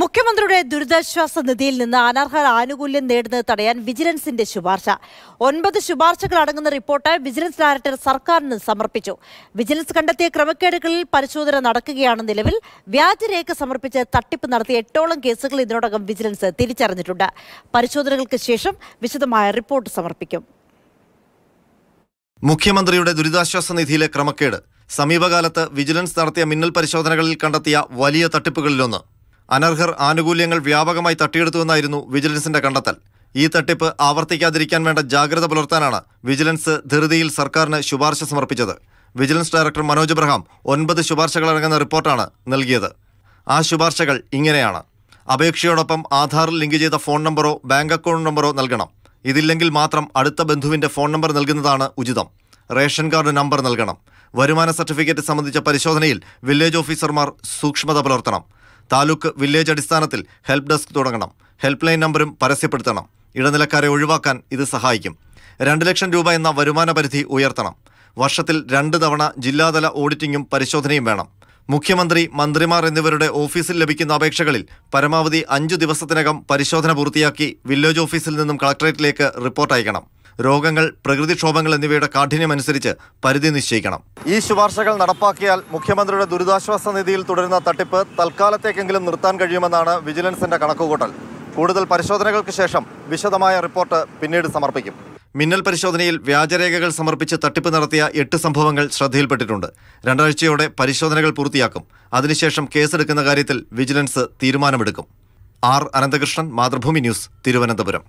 മുഖ്യമന്ത്രിയുടെ ദുരിതാശ്വാസ നിധിയിൽ നിന്ന് അനർഹ ആനുകൂല്യം നേടുന്നത് തടയാൻ വിജിലൻസിന്റെ ശുപാർശ ഒൻപത് ശുപാർശകൾ അടങ്ങുന്ന റിപ്പോർട്ട് വിജിലൻസ് ഡയറക്ടർ സർക്കാരിന് സമർപ്പിച്ചു വിജിലൻസ് കണ്ടെത്തിയ ക്രമക്കേടുകളിൽ പരിശോധന നടക്കുകയാണ് നിലവിൽ വ്യാജരേഖ സമർപ്പിച്ച് തട്ടിപ്പ് നടത്തിയ എട്ടോളം കേസുകൾ ഇതിനോടകം വിജിലൻസ് തിരിച്ചറിഞ്ഞിട്ടുണ്ട് പരിശോധനകൾക്ക് ശേഷം വിശദമായ റിപ്പോർട്ട് സമർപ്പിക്കും മുഖ്യമന്ത്രിയുടെ ദുരിതാശ്വാസ നിധിയിലെ ക്രമക്കേട് സമീപകാലത്ത് വിജിലൻസ് നടത്തിയ മിന്നൽ പരിശോധനകളിൽ കണ്ടെത്തിയ വലിയ തട്ടിപ്പുകളിലൊന്ന് അനർഹർ ആനുകൂല്യങ്ങൾ വ്യാപകമായി തട്ടിയെടുത്തുവെന്നായിരുന്നു വിജിലൻസിന്റെ കണ്ടെത്തൽ ഈ തട്ടിപ്പ് ആവർത്തിക്കാതിരിക്കാൻ വേണ്ട ജാഗ്രത പുലർത്താനാണ് വിജിലൻസ് ധൃതിയിൽ സർക്കാരിന് ശുപാർശ സമർപ്പിച്ചത് വിജിലൻസ് ഡയറക്ടർ മനോജ് ബ്രഹാം ഒൻപത് ശുപാർശകളടങ്ങുന്ന റിപ്പോർട്ടാണ് നൽകിയത് ആ ശുപാർശകൾ ഇങ്ങനെയാണ് അപേക്ഷയോടൊപ്പം ആധാറിൽ ലിങ്ക് ചെയ്ത ഫോൺ നമ്പറോ ബാങ്ക് അക്കൗണ്ട് നമ്പറോ നൽകണം ഇതില്ലെങ്കിൽ മാത്രം അടുത്ത ബന്ധുവിൻ്റെ ഫോൺ നമ്പർ നൽകുന്നതാണ് ഉചിതം റേഷൻ കാർഡ് നമ്പർ നൽകണം വരുമാന സർട്ടിഫിക്കറ്റ് സംബന്ധിച്ച പരിശോധനയിൽ വില്ലേജ് ഓഫീസർമാർ സൂക്ഷ്മത പുലർത്തണം താലൂക്ക് വില്ലേജ് അടിസ്ഥാനത്തിൽ ഹെൽപ്പ് ഡെസ്ക് തുടങ്ങണം ഹെൽപ്പ് ലൈൻ നമ്പറും പരസ്യപ്പെടുത്തണം ഇടനിലക്കാരെ ഒഴിവാക്കാൻ ഇത് സഹായിക്കും രണ്ട് ലക്ഷം രൂപ എന്ന വരുമാന പരിധി ഉയർത്തണം വർഷത്തിൽ രണ്ട് തവണ ജില്ലാതല ഓഡിറ്റിംഗും പരിശോധനയും വേണം മുഖ്യമന്ത്രി മന്ത്രിമാർ എന്നിവരുടെ ഓഫീസിൽ ലഭിക്കുന്ന അപേക്ഷകളിൽ പരമാവധി അഞ്ചു ദിവസത്തിനകം പരിശോധന പൂർത്തിയാക്കി വില്ലേജ് ഓഫീസിൽ നിന്നും കളക്ടറേറ്റിലേക്ക് റിപ്പോർട്ട് അയക്കണം രോഗങ്ങൾ പ്രകൃതിക്ഷോഭങ്ങൾ എന്നിവയുടെ കാഠിന്യമനുസരിച്ച് പരിധി നിശ്ചയിക്കണം ഈ ശുപാർശകൾ നടപ്പാക്കിയാൽ മുഖ്യമന്ത്രിയുടെ ദുരിതാശ്വാസ നിധിയിൽ തുടരുന്ന തട്ടിപ്പ് തൽക്കാലത്തേക്കെങ്കിലും നിർത്താൻ കഴിയുമെന്നാണ് വിജിലൻസിന്റെ കണക്കുകൂട്ടൽ കൂടുതൽ പരിശോധനകൾക്ക് ശേഷം വിശദമായ റിപ്പോർട്ട് പിന്നീട് സമർപ്പിക്കും മിന്നൽ പരിശോധനയിൽ വ്യാജരേഖകൾ സമർപ്പിച്ച് തട്ടിപ്പ് നടത്തിയ എട്ട് സംഭവങ്ങൾ ശ്രദ്ധയിൽപ്പെട്ടിട്ടുണ്ട് രണ്ടാഴ്ചയോടെ പരിശോധനകൾ പൂർത്തിയാക്കും അതിനുശേഷം കേസെടുക്കുന്ന കാര്യത്തിൽ വിജിലൻസ് തീരുമാനമെടുക്കും ആർ അനന്തകൃഷ്ണൻ മാതൃഭൂമി ന്യൂസ് തിരുവനന്തപുരം